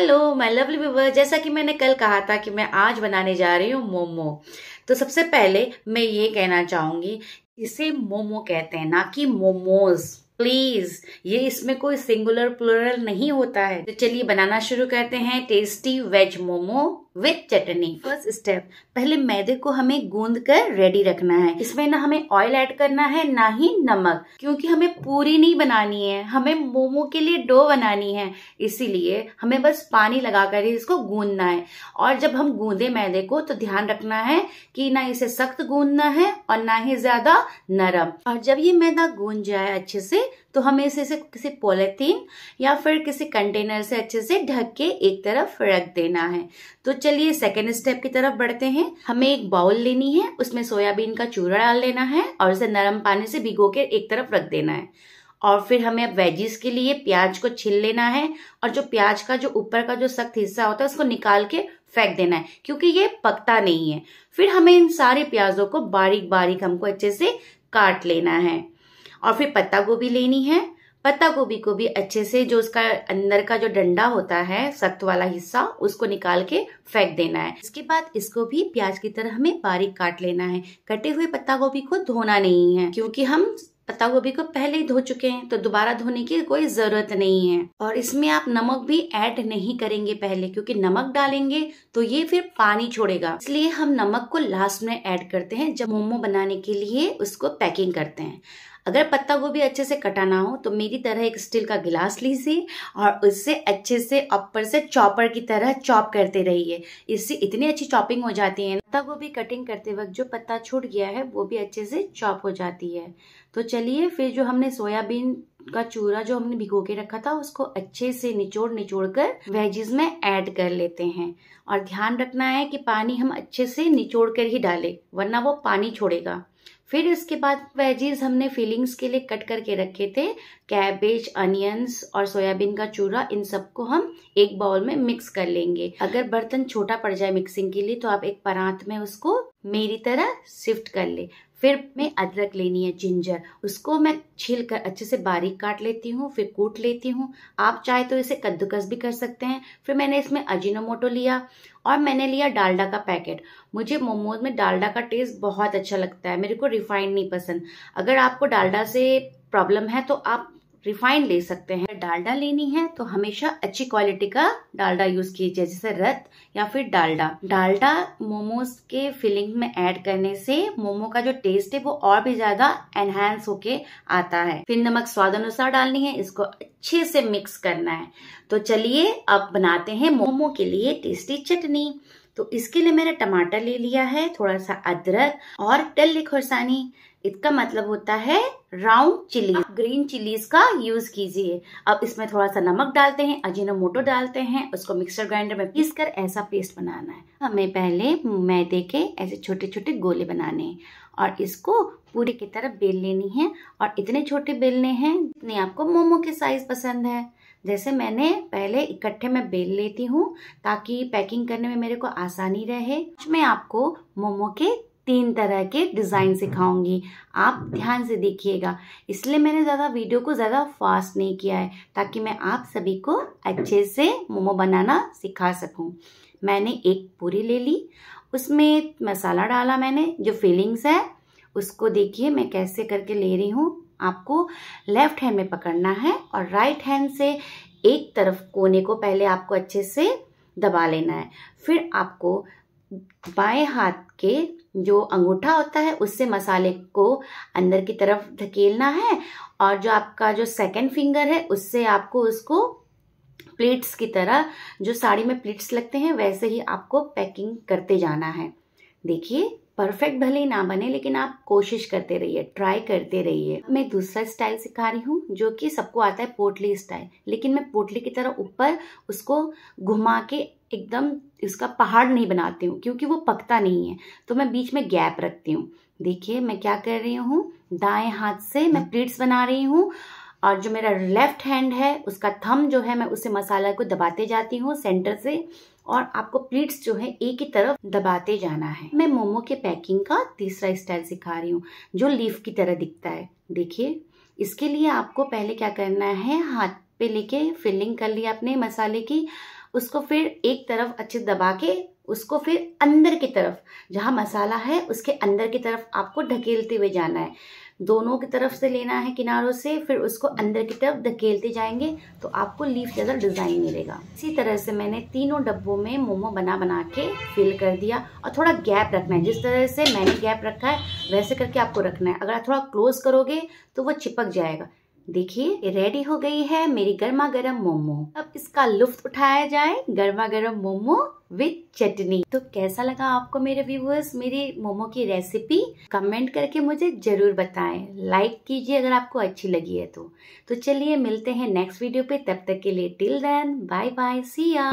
hello my lovely viewer जैसा कि मैंने कल कहा था कि मैं आज बनाने जा रही हूँ मोमो तो सबसे पहले मैं ये कहना चाहूंगी इसे मोमो कहते हैं ना कि मोमोज प्लीज ये इसमें कोई सिंगुलर प्लुरल नहीं होता है तो चलिए बनाना शुरू करते हैं tasty veg momo with chutney first step पहले मैदे को हमें गूंद कर रेडी रखना है इसमें ना हमें ऑयल ऐड करना है ना ही नमक क्योंकि हमें पूरी नहीं बनानी है हमें मोमो के लिए डो बनानी है इसीलिए हमें बस पानी लगाकर ही इसको गूंदना है और जब हम गूंदे मैदे को तो ध्यान रखना है कि ना इसे सख्त गूंदना है और ना ही ज्यादा नरम और जब ये मैदा गूंद जाए अच्छे से तो हमें इसे से किसी पॉलिथीन या फिर किसी कंटेनर से अच्छे से ढक के एक तरफ रख देना है तो चलिए सेकेंड स्टेप की तरफ बढ़ते हैं हमें एक बाउल लेनी है उसमें सोयाबीन का चूरा डाल लेना है और उसे नरम पानी से भिगो के एक तरफ रख देना है और फिर हमें अब वेजिस के लिए प्याज को छिल लेना है और जो प्याज का जो ऊपर का जो सख्त हिस्सा होता है उसको निकाल के फेंक देना है क्योंकि ये पकता नहीं है फिर हमें इन सारे प्याजों को बारीक बारीक हमको अच्छे से काट लेना है और फिर पत्ता गोभी लेनी है पत्ता गोभी को भी अच्छे से जो उसका अंदर का जो डंडा होता है सख्त वाला हिस्सा उसको निकाल के फेंक देना है इसके बाद इसको भी प्याज की तरह हमें बारीक काट लेना है कटे हुए पत्ता गोभी को धोना नहीं है क्योंकि हम पत्ता गोभी को पहले ही धो चुके हैं तो दोबारा धोने की कोई जरूरत नहीं है और इसमें आप नमक भी ऐड नहीं करेंगे पहले क्योंकि नमक डालेंगे तो ये फिर पानी छोड़ेगा इसलिए हम नमक को लास्ट में ऐड करते हैं जब मोमो बनाने के लिए उसको पैकिंग करते हैं अगर पत्ता गोभी अच्छे से कटाना हो तो मेरी तरह एक स्टील का गिलास लीजिए और उससे अच्छे से अपर से चॉपर की तरह चॉप करते रहिए इससे इतनी अच्छी चॉपिंग हो जाती है पत्ता गोभी कटिंग करते वक्त जो पत्ता छूट गया है वो भी अच्छे से चॉप हो जाती है तो चलिए फिर जो हमने सोयाबीन का चूरा जो हमने भिगो के रखा था उसको अच्छे से निचोड़ निचोड़ कर वेजिस में ऐड कर लेते हैं और ध्यान रखना है कि पानी हम अच्छे से निचोड़ कर ही डालें वरना वो पानी छोड़ेगा फिर उसके बाद वेजीज हमने फीलिंग्स के लिए कट करके रखे थे कैबेज अनियंस और सोयाबीन का चूरा इन सबको हम एक बाउल में मिक्स कर लेंगे अगर बर्तन छोटा पड़ जाए मिक्सिंग के लिए तो आप एक परात में उसको मेरी तरह सिफ्ट कर ले फिर मैं अदरक लेनी है जिंजर उसको मैं छील कर अच्छे से बारीक काट लेती हूँ फिर कूट लेती हूँ आप चाहे तो इसे कद्दूकस भी कर सकते हैं फिर मैंने इसमें अजीनोमोटो लिया और मैंने लिया डालडा का पैकेट मुझे मोमोज में डालडा का टेस्ट बहुत अच्छा लगता है मेरे को रिफाइंड नहीं पसंद अगर आपको डालडा से प्रॉब्लम है तो आप रिफाइंड ले सकते हैं डालडा लेनी है तो हमेशा अच्छी क्वालिटी का डालडा यूज कीजिए जैसे रत या फिर डालडा डालडा मोमोज के फिलिंग में ऐड करने से मोमो का जो टेस्ट है वो और भी ज्यादा एनहेंस होके आता है फिर नमक स्वाद अनुसार डालनी है इसको अच्छे से मिक्स करना है तो चलिए अब बनाते हैं मोमो के लिए टेस्टी चटनी तो इसके लिए मैंने टमाटर ले लिया है थोड़ा सा अदरक और टल्ले खुरसानी इसका मतलब होता है राउंड चिली ग्रीन चिलीज का यूज कीजिए अब इसमें थोड़ा सा नमक डालते हैं अजीनो मोटो डालते हैं उसको मिक्सर ग्राइंडर में पीस कर ऐसा पेस्ट बनाना है हमें पहले मैदे के ऐसे छोटे छोटे गोले बनाने हैं और इसको पूरी की तरफ बेल लेनी है और इतने छोटे बेलने हैं जितने आपको मोमो के साइज पसंद है जैसे मैंने पहले इकट्ठे में बेल लेती हूँ ताकि पैकिंग करने में मेरे को आसानी रहे मैं आपको मोमो के तीन तरह के डिज़ाइन सिखाऊंगी आप ध्यान से देखिएगा इसलिए मैंने ज़्यादा वीडियो को ज़्यादा फास्ट नहीं किया है ताकि मैं आप सभी को अच्छे से मोमो बनाना सिखा सकूं मैंने एक पूरी ले ली उसमें मसाला डाला मैंने जो फीलिंग्स है उसको देखिए मैं कैसे करके ले रही हूँ आपको लेफ्ट हैंड में पकड़ना है और राइट हैंड से एक तरफ कोने को पहले आपको अच्छे से दबा लेना है फिर आपको बाएं हाथ के जो अंगूठा होता है उससे मसाले को अंदर की तरफ धकेलना है और जो आपका जो सेकंड फिंगर है उससे आपको उसको प्लेट्स की तरह जो साड़ी में प्लेट्स लगते हैं वैसे ही आपको पैकिंग करते जाना है देखिए परफेक्ट भले ही ना बने लेकिन आप कोशिश करते रहिए ट्राई करते रहिए मैं दूसरा स्टाइल सिखा रही हूँ जो कि सबको आता है पोटली स्टाइल लेकिन मैं पोटली की तरह ऊपर उसको घुमा के एकदम इसका पहाड़ नहीं बनाती हूँ क्योंकि वो पकता नहीं है तो मैं बीच में गैप रखती हूँ देखिए मैं क्या कर रही हूँ दाएं हाथ से मैं प्लेट्स बना रही हूँ और जो मेरा लेफ्ट हैंड है उसका थम जो है मैं उसे मसाला को दबाते जाती हूँ सेंटर से और आपको प्लीट्स जो है एक ही तरफ दबाते जाना है मैं मोमो के पैकिंग का तीसरा स्टाइल सिखा रही हूँ जो लीफ की तरह दिखता है देखिए इसके लिए आपको पहले क्या करना है हाथ पे लेके फिलिंग कर लिया अपने मसाले की उसको फिर एक तरफ अच्छे दबा के उसको फिर अंदर की तरफ जहाँ मसाला है उसके अंदर की तरफ आपको ढकेलते हुए जाना है दोनों की तरफ से लेना है किनारों से फिर उसको अंदर की तरफ धकेलते जाएंगे तो आपको लीफ ज़्यादा डिज़ाइन मिलेगा इसी तरह से मैंने तीनों डब्बों में मोमो बना बना के फिल कर दिया और थोड़ा गैप रखना है जिस तरह से मैंने गैप रखा है वैसे करके आपको रखना है अगर आप थोड़ा क्लोज करोगे तो वो चिपक जाएगा देखिए रेडी हो गई है मेरी गर्मा गर्म मोमो अब इसका लुफ्त उठाया जाए गर्मा गर्म मोमो विद चटनी तो कैसा लगा आपको मेरे व्यूवर्स मेरी मोमो की रेसिपी कमेंट करके मुझे जरूर बताएं लाइक कीजिए अगर आपको अच्छी लगी है तो तो चलिए मिलते हैं नेक्स्ट वीडियो पे तब तक के लिए टिल देन बाय बाय सी